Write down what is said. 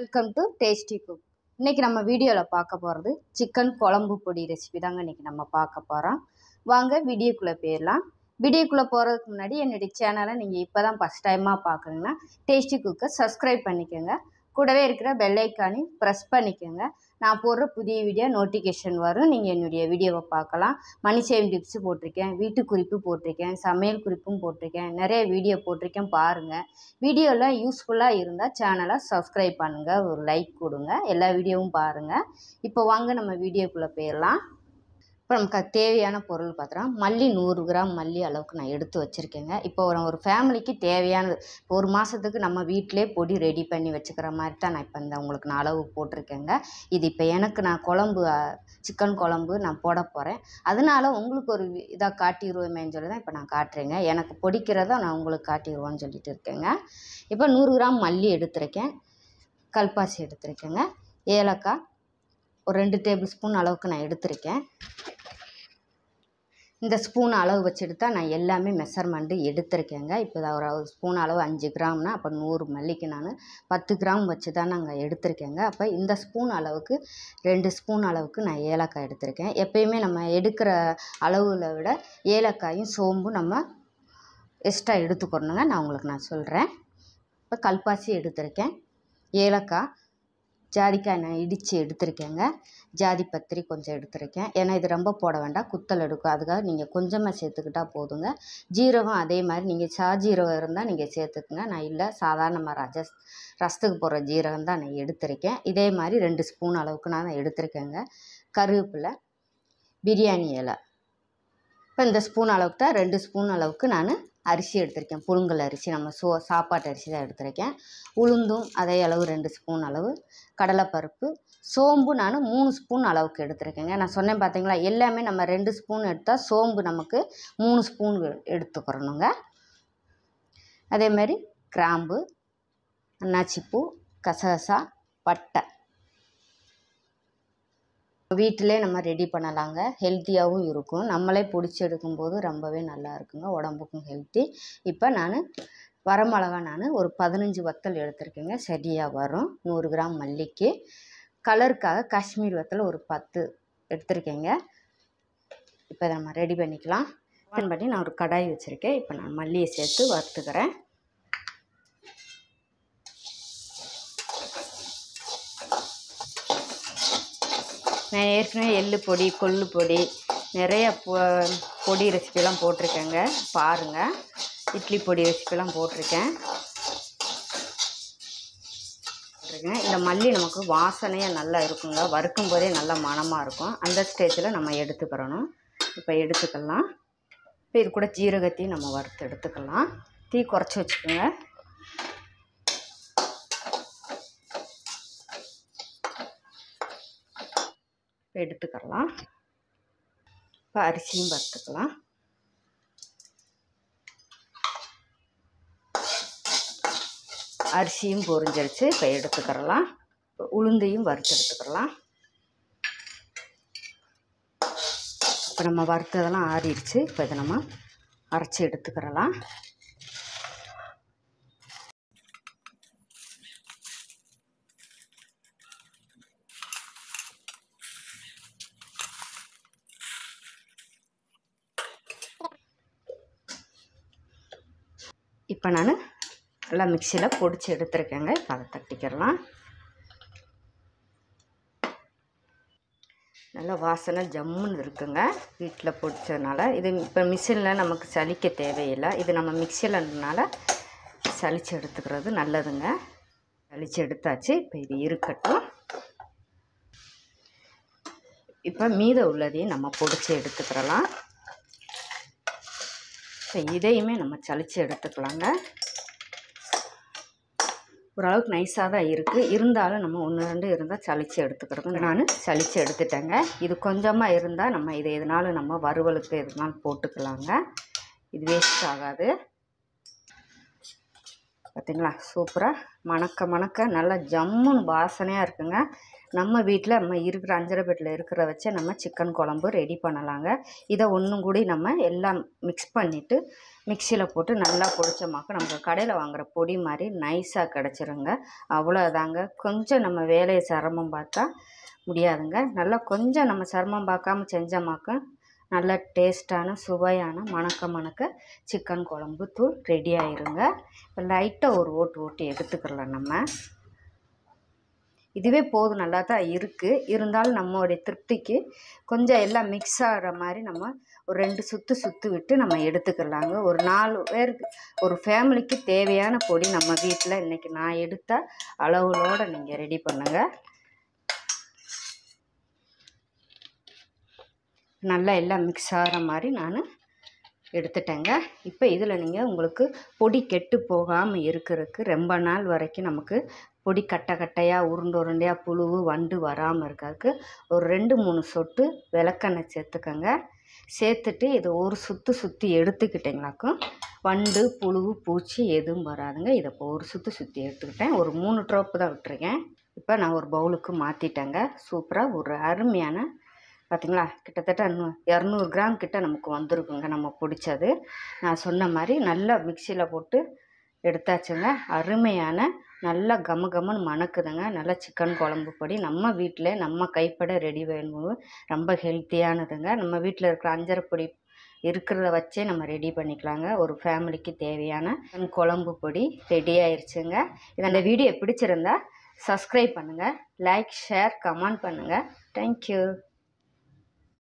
welcome to tasty cook இன்றைக்கி நம்ம வீடியோவில் பார்க்க போகிறது சிக்கன் குழம்பு பொடி ரெசிபி தாங்க இன்றைக்கி நம்ம பார்க்க போகிறோம் வாங்க வீடியோக்குள்ளே போயிடலாம் வீடியோக்குள்ளே போகிறதுக்கு முன்னாடி என்னுடைய சேனலை நீங்கள் இப்போ தான் ஃபஸ்ட் டைமாக பார்க்குறீங்கன்னா டேஸ்டி குக்கை சப்ஸ்கிரைப் பண்ணிக்கோங்க கூடவே இருக்கிற பெல்லைக்கானையும் ப்ரெஸ் பண்ணிக்கோங்க நான் போடுற புதிய வீடியோ நோட்டிஃபிகேஷன் வரும் நீங்கள் என்னுடைய வீடியோவை பார்க்கலாம் மணி சேவிங் டிப்ஸு போட்டிருக்கேன் வீட்டு குறிப்பு போட்டிருக்கேன் சமையல் குறிப்பும் போட்டிருக்கேன் நிறைய வீடியோ போட்டிருக்கேன் பாருங்கள் வீடியோவில் யூஸ்ஃபுல்லாக இருந்தால் சேனலை சப்ஸ்கிரைப் பண்ணுங்கள் ஒரு லைக் கொடுங்க எல்லா வீடியோவும் பாருங்கள் இப்போ வாங்க நம்ம வீடியோக்குள்ளே போயிடலாம் இப்போ நமக்கு அது தேவையான பொருள் பார்த்தோன்னா மல்லி நூறு கிராம் மல்லி அளவுக்கு நான் எடுத்து வச்சுருக்கேங்க இப்போ ஒரு ஒரு ஃபேமிலிக்கு தேவையானது இப்போ ஒரு மாதத்துக்கு நம்ம வீட்டிலே பொடி ரெடி பண்ணி வச்சுக்கிற மாதிரி தான் நான் இப்போ இந்த உங்களுக்கு நான் அளவு போட்டிருக்கேங்க இது இப்போ எனக்கு நான் குழம்பு சிக்கன் குழம்பு நான் போட போகிறேன் அதனால் உங்களுக்கு ஒரு இதாக காட்டிடுவேமேன்னு சொல்லி தான் இப்போ நான் காட்டுறேங்க எனக்கு பொடிக்கிறத நான் உங்களுக்கு காட்டிடுவோன்னு சொல்லிட்டு இருக்கேங்க இப்போ நூறு கிராம் மல்லி எடுத்திருக்கேன் கல்பாசி எடுத்திருக்கேங்க ஏலக்காய் ஒரு ரெண்டு டேபிள் ஸ்பூன் அளவுக்கு நான் எடுத்திருக்கேன் இந்த ஸ்பூன் அளவு வச்சுட்டு தான் நான் எல்லாமே மெஷர்மெண்ட்டு எடுத்திருக்கேங்க இப்போ ஒரு ஸ்பூன் அளவு அஞ்சு கிராம்னா அப்போ நூறு மல்லிக்கு நான் பத்து கிராம் வச்சு தான் நாங்கள் எடுத்திருக்கேங்க அப்போ இந்த ஸ்பூன் அளவுக்கு ரெண்டு ஸ்பூன் அளவுக்கு நான் ஏலக்காய் எடுத்திருக்கேன் எப்பயுமே நம்ம எடுக்கிற அளவில் விட ஏலக்காயும் சோம்பும் நம்ம எக்ஸ்ட்ரா எடுத்துக்கணுங்க நான் உங்களுக்கு நான் சொல்கிறேன் இப்போ கல்பாசி எடுத்திருக்கேன் ஏலக்காய் ஜாதிக்காய் நான் இடித்து எடுத்திருக்கேங்க ஜாதி பத்திரி கொஞ்சம் எடுத்திருக்கேன் ஏன்னா இது ரொம்ப போட வேண்டாம் குத்தல் எடுக்கும் அதுக்காக நீங்கள் கொஞ்சமாக சேர்த்துக்கிட்டா போதுங்க ஜீரகம் அதே மாதிரி நீங்கள் சா ஜீரகம் இருந்தால் நீங்கள் சேர்த்துக்குங்க நான் இல்லை சாதாரணமாக ரஜ ரசத்துக்கு போகிற ஜீரகம் தான் நான் எடுத்திருக்கேன் இதே மாதிரி ரெண்டு ஸ்பூன் அளவுக்கு நான் எடுத்திருக்கேங்க கருவேப்பிலை பிரியாணி இலை இப்போ இந்த ஸ்பூன் அளவுக்கு தான் ரெண்டு ஸ்பூன் அளவுக்கு நான் அரிசி எடுத்திருக்கேன் புழுங்கல் அரிசி நம்ம சோ சாப்பாட்டு அரிசி தான் எடுத்திருக்கேன் உளுந்தும் அதே அளவு ரெண்டு ஸ்பூன் அளவு கடலைப்பருப்பு சோம்பு நான் மூணு ஸ்பூன் அளவுக்கு எடுத்திருக்கேங்க நான் சொன்னேன் பார்த்தீங்களா எல்லாமே நம்ம ரெண்டு ஸ்பூன் எடுத்தால் சோம்பு நமக்கு மூணு ஸ்பூன் எடுத்துக்கிறணுங்க அதேமாதிரி கிராம்பு அன்னாச்சிப்பூ கசகசா பட்டை வீட்டிலே நம்ம ரெடி பண்ணலாங்க ஹெல்த்தியாகவும் இருக்கும் நம்மளே பிடிச்சி எடுக்கும்போது ரொம்பவே நல்லா இருக்குங்க உடம்புக்கும் ஹெல்த்தி இப்போ நான் வரமிளகா நான் ஒரு பதினஞ்சு வத்தல் எடுத்திருக்கேங்க சரியாக வரும் நூறு கிராம் மல்லிக்கு கலருக்காக காஷ்மீர் வத்தல் ஒரு பத்து எடுத்திருக்கேங்க இப்போ நம்ம ரெடி பண்ணிக்கலாம் பண்ணி நான் ஒரு கடாய் வச்சுருக்கேன் இப்போ நான் மல்லியை சேர்த்து வறுத்துக்கிறேன் நான் ஏற்கனவே எள்ளு பொடி கொள்ளு பொடி நிறைய பொ பொடி ரெசிபிலாம் போட்டிருக்கேங்க பாருங்கள் இட்லி பொடி ரெசிபிலாம் போட்டிருக்கேன் போட்டிருக்கேன் இந்த மல்லி நமக்கு வாசனையாக நல்லா இருக்குங்க வறுக்கும் போதே நல்லா மனமாக இருக்கும் அந்த ஸ்டேஜில் நம்ம எடுத்துக்கிறணும் இப்போ எடுத்துக்கலாம் இப்போ இது கூட ஜீரகத்தையும் நம்ம வறுத்து எடுத்துக்கலாம் தீ குறைச்சி வச்சுக்கோங்க எடுத்துக்கலாம் இப்போ அரிசியும் வறுத்துக்கலாம் அரிசியும் பொரிஞ்சிருச்சு இப்போ எடுத்துக்கிறலாம் உளுந்தையும் வறுத்து எடுத்துக்கிறலாம் இப்போ நம்ம வறுத்ததெல்லாம் ஆறிடுச்சு இப்போ இதை நம்ம அரைச்சி எடுத்துக்கிறலாம் இப்போ நான் நல்லா மிக்சியில் பொடிச்சு எடுத்துருக்கேங்க இப்போ அதை தட்டிக்கிறலாம் நல்லா வாசனை ஜம்முன்னு இருக்குங்க வீட்டில் பொடிச்சதுனால இது இப்போ மிஷினில் நமக்கு சலிக்க தேவையில்லை இது நம்ம மிக்சியில்னால சளிச்சு எடுத்துக்கிறது நல்லதுங்க சளிச்சு எடுத்தாச்சு இப்போ இது இருக்கட்டும் இப்போ மீத உள்ளதையும் நம்ம பொடிச்சு எடுத்துக்கிறலாம் ஸோ இதையுமே நம்ம சளிச்சு எடுத்துக்கலாங்க ஓரளவுக்கு நைஸாக தான் இருக்குது இருந்தாலும் நம்ம ஒன்று ரெண்டு இருந்தால் சளிச்சு எடுத்துக்கிறது நான் சளிச்சு எடுத்துட்டேங்க இது கொஞ்சமாக இருந்தால் நம்ம இதை எதுனாலும் நம்ம வறுவலுக்கு எதுனாலும் போட்டுக்கலாங்க இது வேஸ்ட் ஆகாது பார்த்திங்களா சூப்பராக மணக்க மணக்க நல்லா ஜம்முன்னு வாசனையாக இருக்குங்க நம்ம வீட்டில் நம்ம இருக்கிற அஞ்சரை பெட்டில் இருக்கிற வச்சு நம்ம சிக்கன் குழம்பு ரெடி பண்ணலாங்க இதை ஒன்றும் கூடி நம்ம எல்லாம் மிக்ஸ் பண்ணிவிட்டு மிக்சியில் போட்டு நல்லா பொடிச்சமாக்க நமக்கு கடையில் வாங்குகிற பொடி மாதிரி நைஸாக கிடச்சிருங்க அவ்வளோதாங்க கொஞ்சம் நம்ம வேலையை சிரமம் பார்த்தா முடியாதுங்க நல்லா கொஞ்சம் நம்ம சிரமம் பார்க்காம செஞ்சமாக்க நல்ல டேஸ்ட்டான சுவையான மணக்க மணக்க சிக்கன் குழம்பு தூள் ரெடி ஆயிருங்க இப்போ லைட்டாக ஒரு ஓட்டு ஓட்டு எடுத்துக்கலாம் நம்ம இதுவே போதும் நல்லா தான் இருக்குது இருந்தாலும் நம்மளுடைய திருப்திக்கு கொஞ்சம் எல்லாம் மிக்ஸ் ஆகிற மாதிரி நம்ம ஒரு ரெண்டு சுற்று சுற்று விட்டு நம்ம எடுத்துக்கலாங்க ஒரு நாலு பேருக்கு ஒரு ஃபேமிலிக்கு தேவையான பொடி நம்ம வீட்டில் இன்றைக்கி நான் எடுத்த அளவுகளோடு நீங்கள் ரெடி பண்ணுங்கள் நல்லா எல்லாம் மிக்ஸ் ஆகிற மாதிரி நான் எடுத்துட்டேங்க இப்போ இதில் நீங்கள் உங்களுக்கு பொடி கெட்டு போகாமல் இருக்கிறதுக்கு ரொம்ப நாள் வரைக்கும் நமக்கு பொடி கட்டை கட்டையாக உருண்டு உருண்டையாக புழு வண்டு வராமல் இருக்கிறதுக்கு ஒரு ரெண்டு மூணு சொட்டு விளக்கெண்ணெய் சேர்த்துக்கோங்க சேர்த்துட்டு இதை ஒரு சுற்று சுற்றி எடுத்துக்கிட்டிங்களாக்கும் வண்டு புழு பூச்சி எதுவும் வராதுங்க இதை இப்போ ஒரு சுற்று சுற்றி எடுத்துக்கிட்டேன் ஒரு மூணு ட்ரோப்பு தான் விட்டுருக்கேன் இப்போ நான் ஒரு பவுலுக்கு மாற்றிட்டேங்க சூப்பராக ஒரு அருமையான பார்த்திங்களா கிட்டத்தட்ட இரநூறு கிராம் கிட்ட நமக்கு வந்திருக்குங்க நம்ம பிடிச்சது நான் சொன்ன மாதிரி நல்லா மிக்சியில் போட்டு எடுத்தாச்சுங்க அருமையான நல்லா கம கமன்னு மணக்குதுங்க நல்லா சிக்கன் குழம்பு பொடி நம்ம வீட்டில் நம்ம கைப்பட ரெடி வேணும் ரொம்ப ஹெல்த்தியானதுங்க நம்ம வீட்டில் இருக்கிற அஞ்சரை பொடி இருக்கிறத வச்சே நம்ம ரெடி பண்ணிக்கலாங்க ஒரு ஃபேமிலிக்கு தேவையான குழம்பு பொடி ரெடி ஆயிடுச்சுங்க இது அந்த வீடியோ பிடிச்சிருந்தா சப்ஸ்கிரைப் பண்ணுங்கள் லைக் ஷேர் கமெண்ட் பண்ணுங்கள் தேங்க்யூ